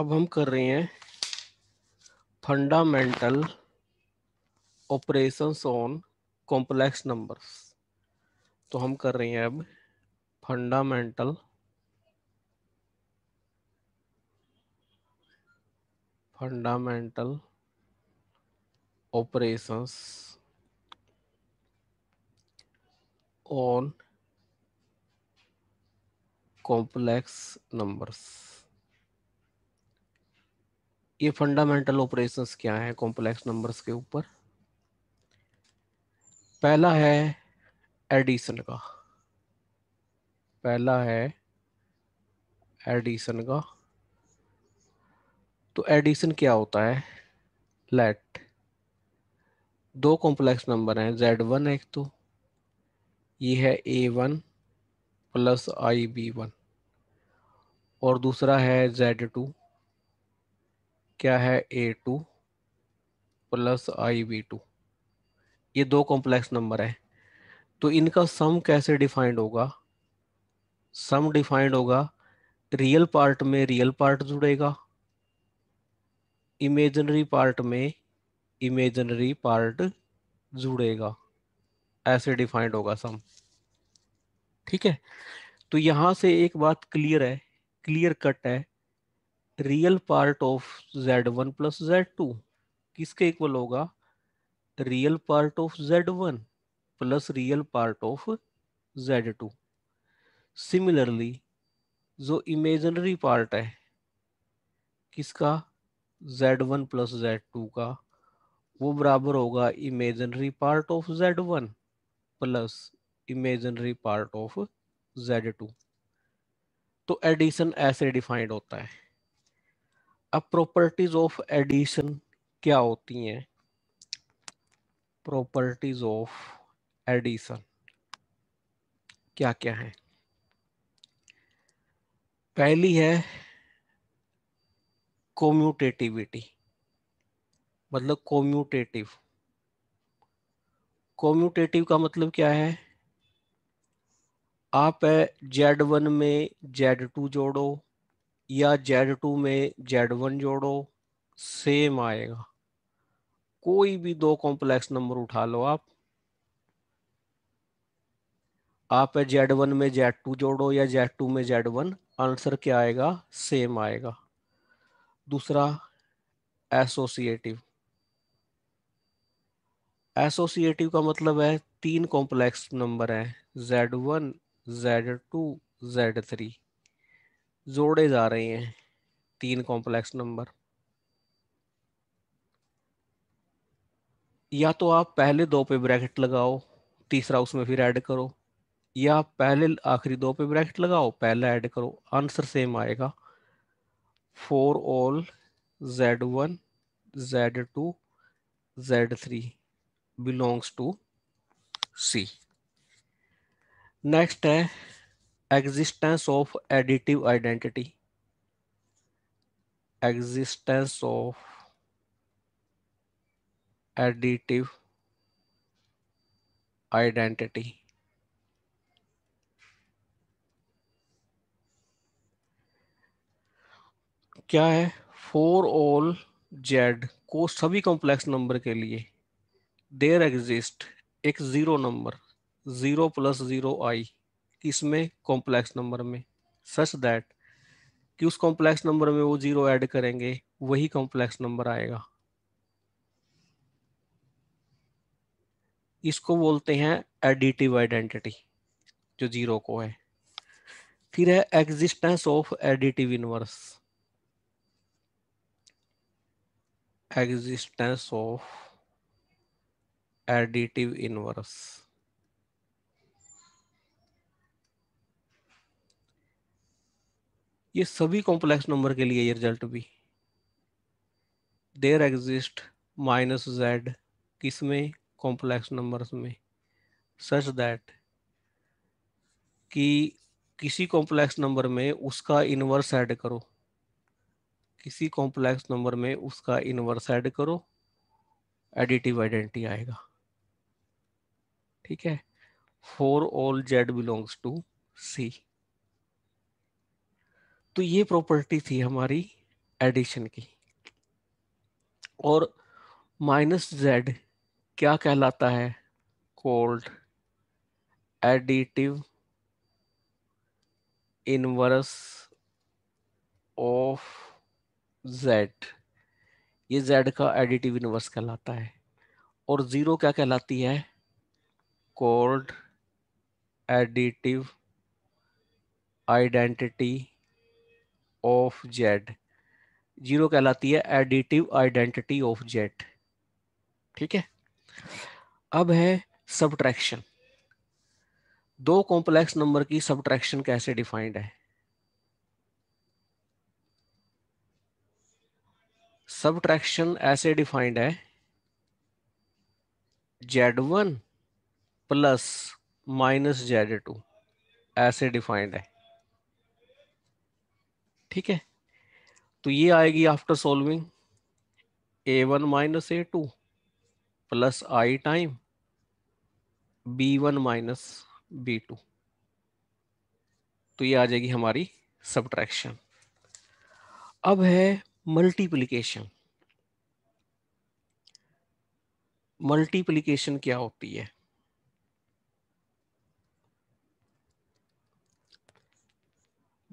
अब हम कर रहे हैं fundamental operations on complex numbers तो हम कर रहे हैं अब fundamental fundamental operations on complex numbers ये फंडामेंटल ऑपरेशंस क्या हैं कॉम्प्लेक्स नंबर्स के ऊपर पहला है एडिशन का पहला है एडिशन का तो एडिशन क्या होता है लेट दो कॉम्प्लेक्स नंबर हैं जेड वन एक तो ये है a one plus i b one और दूसरा है जेड टू क्या है a two plus i v two ये दो कॉम्प्लेक्स नंबर है तो इनका सम कैसे डिफाइंड होगा सम डिफाइंड होगा रियल पार्ट में रियल पार्ट जुड़ेगा इमेजनरी पार्ट में इमेजनरी पार्ट जुड़ेगा ऐसे डिफाइंड होगा सम ठीक है तो यहां से एक बात क्लियर है क्लियर कट है real part of z one plus z two किसके इक्वल होगा real part of z one plus real part of z two similarly जो इमेजनरी पार्ट है किसका z one plus z two का वो बराबर होगा imaginary part of z one plus imaginary part of z two तो addition ऐसे defined होता है अब प्रॉपर्टीज ऑफ एडिशन क्या होती हैं प्रॉपर्टीज ऑफ एडिशन क्या क्या है पहली है कोम्यूटेटिविटी मतलब कोम्यूटेटिव कोम्यूटेटिव का मतलब क्या है आप जेड वन में जेड टू जोड़ो या जेड टू में जेड वन जोड़ो सेम आएगा कोई भी दो कॉम्प्लेक्स नंबर उठा लो आप आप जेड वन में जेड टू जोड़ो या जेड टू में जेड वन आंसर क्या आएगा सेम आएगा दूसरा एसोसिएटिव एसोसिएटिव का मतलब है तीन कॉम्प्लेक्स नंबर हैं z one z two z three जोड़े जा रहे हैं तीन कॉम्प्लेक्स नंबर या तो आप पहले दो पे ब्रैकेट लगाओ तीसरा उसमें फिर ऐड करो या पहले आखिरी दो पे ब्रैकेट लगाओ पहला ऐड करो आंसर सेम आएगा for all z one z two z three belongs to C next है existence of additive identity existence of additive identity क्या है फॉर ऑल जेड को सभी कॉम्प्लेक्स नंबर के लिए देर एग्जिस्ट एक zero number zero plus zero i किसमें complex number में सच दैट कि उस कॉम्प्लेक्स नंबर में वो जीरो ऐड करेंगे वही कॉम्प्लेक्स नंबर आएगा इसको बोलते हैं एडिटिव आइडेंटिटी जो जीरो को है फिर है existence of additive inverse existence of additive inverse ये सभी कॉम्प्लेक्स नंबर के लिए ये रिजल्ट भी देर एग्जिस्ट माइनस जेड किस में कॉम्प्लेक्स नंबर में सच दैट कि किसी कॉम्प्लेक्स नंबर में उसका इनवर्स ऐड करो किसी कॉम्प्लेक्स नंबर में उसका इनवर्स ऐड करो एडिटिव आइडेंटिटी आएगा ठीक है for all z belongs to C तो ये प्रॉपर्टी थी हमारी एडिशन की और माइनस जेड क्या कहलाता है called additive inverse of z ये जेड का एडिटिव इनवर्स कहलाता है और जीरो क्या कहलाती है called additive identity of z zero कहलाती है एडिटिव आइडेंटिटी ऑफ जेड ठीक है अब है सब्ट्रैक्शन दो कॉम्प्लेक्स नंबर की सब्ट्रैक्शन कैसे डिफाइंड है सब्ट्रैक्शन ऐसे डिफाइंड है z one plus minus z two ऐसे डिफाइंड है ठीक है तो ये आएगी after solving a one minus a two plus i time b one minus b two तो ये आ जाएगी हमारी सब्ट्रैक्शन अब है मल्टीप्लिकेशन मल्टीप्लिकेशन क्या होती है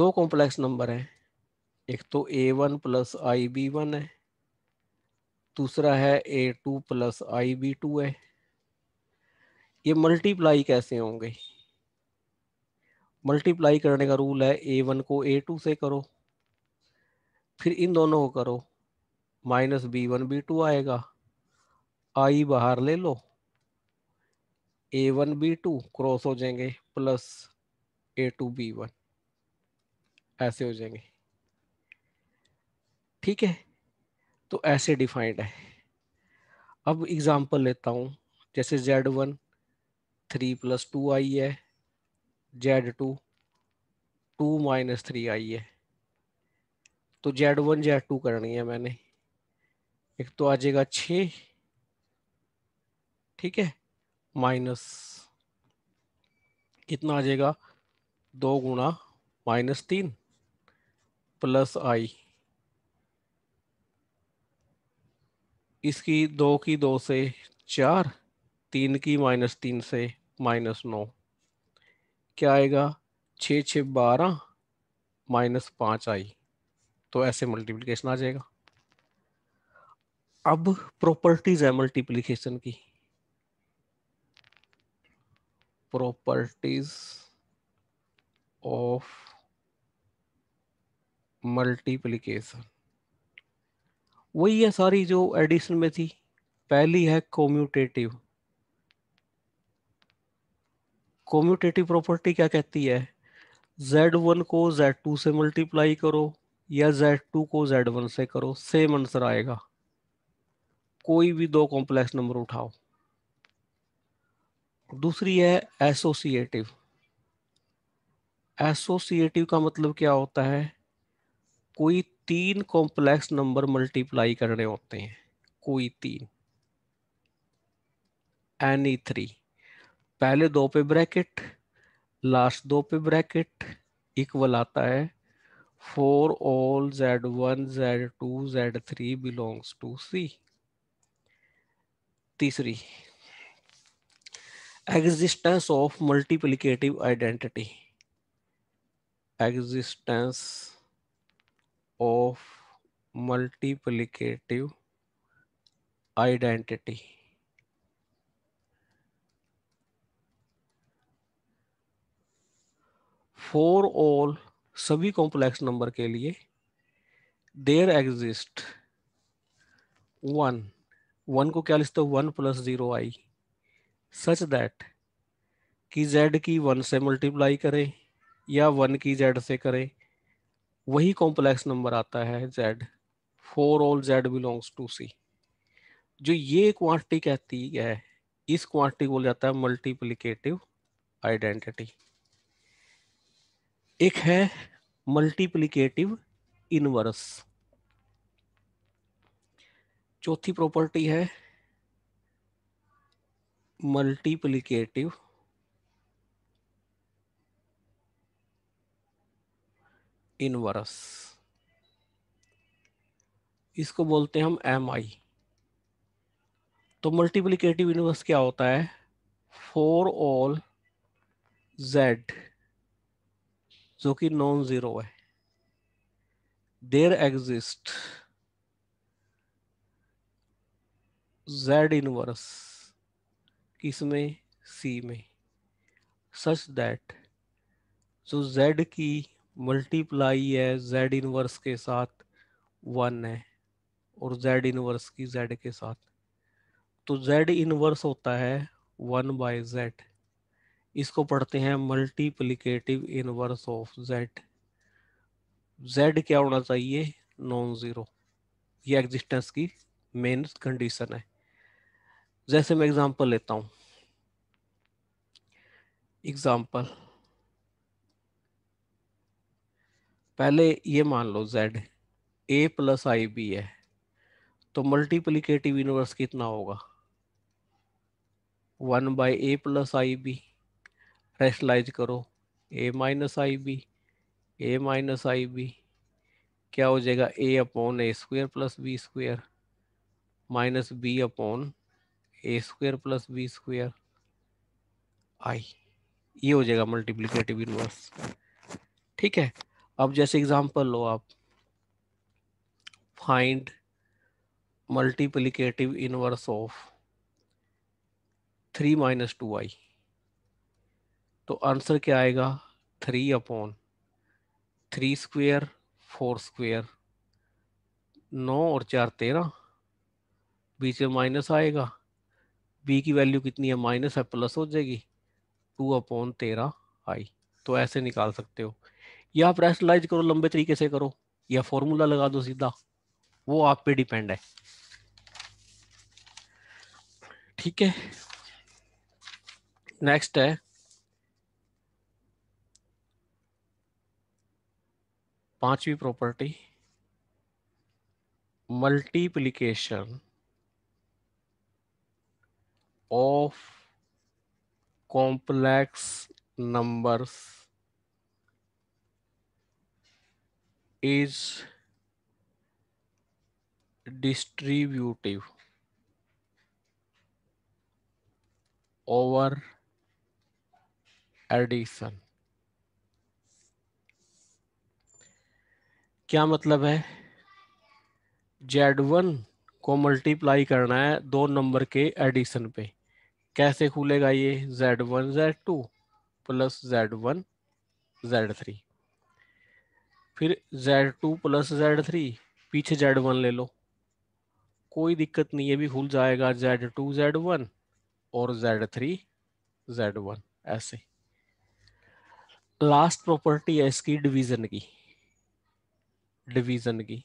दो कॉम्प्लेक्स नंबर हैं एक तो a one plus i b one है दूसरा है a two plus i b two है ये मल्टीप्लाई कैसे होंगे मल्टीप्लाई करने का रूल है ए वन को ए टू से करो फिर इन दोनों को करो minus b one b two आएगा आई बाहर ले लो a one b two cross हो जाएंगे plus a two b one ऐसे हो जाएंगे ठीक है तो ऐसे डिफाइंड है अब एग्जांपल लेता हूँ जैसे z one three plus two i है z two two minus three i है तो जेड वन जेड टू करनी है मैंने एक तो आ जाएगा छ ठीक है माइनस कितना आ जाएगा दो गुणा माइनस तीन प्लस आई इसकी दो की दो से चार तीन की माइनस तीन से माइनस नौ क्या आएगा छः छः बारह माइनस पाँच आई तो ऐसे मल्टीप्लिकेशन आ जाएगा अब प्रॉपर्टीज है मल्टीप्लिकेशन की प्रॉपर्टीज ऑफ मल्टीप्लिकेशन वही है सारी जो एडिशन में थी पहली है कोम्यूटेटिव कोम्यूटेटिव प्रॉपर्टी क्या कहती है Z1 को Z2 से मल्टीप्लाई करो या Z2 को Z1 से करो सेम आंसर आएगा कोई भी दो कॉम्प्लेक्स नंबर उठाओ दूसरी है एसोसिएटिव एसोसिएटिव का मतलब क्या होता है कोई तीन कॉम्प्लेक्स नंबर मल्टीप्लाई करने होते हैं कोई तीन एनी थ्री पहले दो पे ब्रैकेट लास्ट दो पे ब्रैकेट इक्वल आता है for all z one z two z three belongs to C तीसरी existence of multiplicative identity existence of multiplicative identity for all सभी कॉम्प्लेक्स नंबर के लिए देर एग्जिस्ट वन वन को क्या लिखते हो one plus zero i such that की z की वन से मल्टीप्लाई करें या वन की जेड से करें वही कॉम्प्लेक्स नंबर आता है z for all z belongs to C जो ये क्वांटिटी कहती है इस क्वांटिटी को जाता है मल्टीप्लीकेटिव आइडेंटिटी एक है मल्टीप्लीकेटिव इनवर्स चौथी प्रॉपर्टी है मल्टीप्लीकेटिव इनवर्स इसको बोलते हैं हम एम आई तो मल्टीप्लीकेटिव इनवर्स क्या होता है फॉर ऑल जेड जो कि नॉन जीरो है देर एग्जिस्ट जेड इनवर्स किसमें सी में सच दैट जो जेड की मल्टीप्लाई है जेड इनवर्स के साथ वन है और जेड इनवर्स की जेड के साथ तो जेड इनवर्स होता है वन बाय जेड इसको पढ़ते हैं multiplicative inverse of z z क्या होना चाहिए नॉन ज़ीरो ये एग्जिस्टेंस की मेन कंडीशन है जैसे मैं एग्जांपल लेता हूँ एग्जांपल पहले ये मान लो z a plus i b है तो मल्टीप्लीकेटिव यूनिवर्स कितना होगा one by a plus i b rationalise करो a minus i b a minus i b क्या हो जाएगा a upon a square plus b square minus b upon a square plus b square i ये हो जाएगा multiplicative universe ठीक है अब जैसे एग्जांपल लो आप find multiplicative inverse of three minus two i तो आंसर क्या आएगा three upon three square four square नौ और चार तेरह बीच में माइनस आएगा बी की वैल्यू कितनी है माइनस है प्लस हो जाएगी टू अपॉन तेरह आई तो ऐसे निकाल सकते हो या आप रैशनलाइज करो लंबे तरीके से करो या फॉर्मूला लगा दो सीधा वो आप पे डिपेंड है ठीक है नेक्स्ट है पांचवी property multiplication of complex numbers is distributive over addition क्या मतलब है जेड वन को मल्टीप्लाई करना है दो नंबर के एडिशन पे कैसे खुलेगा ये z one z two plus z one z three फिर z two plus z three पीछे जेड वन ले लो कोई दिक्कत नहीं है भी खुल जाएगा जेड टू जेड वन और जेड थ्री जेड वन ऐसे लास्ट प्रॉपर्टी है इसकी डिवीजन की डिवीजन की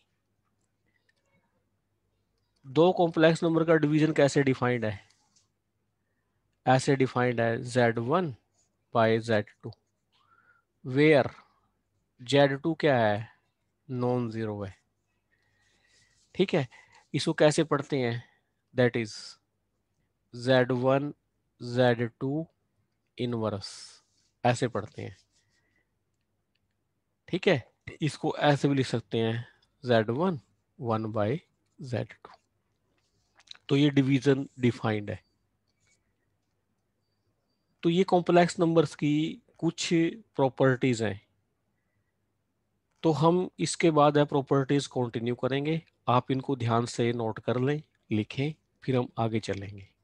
दो कॉम्प्लेक्स नंबर का डिवीजन कैसे डिफाइंड है ऐसे डिफाइंड है z one by z two where z two क्या है नॉन ज़ीरो है ठीक है इसको कैसे पढ़ते हैं that is z one z two inverse ऐसे पढ़ते हैं ठीक है इसको ऐसे भी लिख सकते हैं z one one by z two तो ये डिवीजन डिफाइंड है तो ये कॉम्प्लेक्स नंबर्स की कुछ प्रॉपर्टीज हैं तो हम इसके बाद है प्रॉपर्टीज कंटिन्यू करेंगे आप इनको ध्यान से नोट कर लें लिखें फिर हम आगे चलेंगे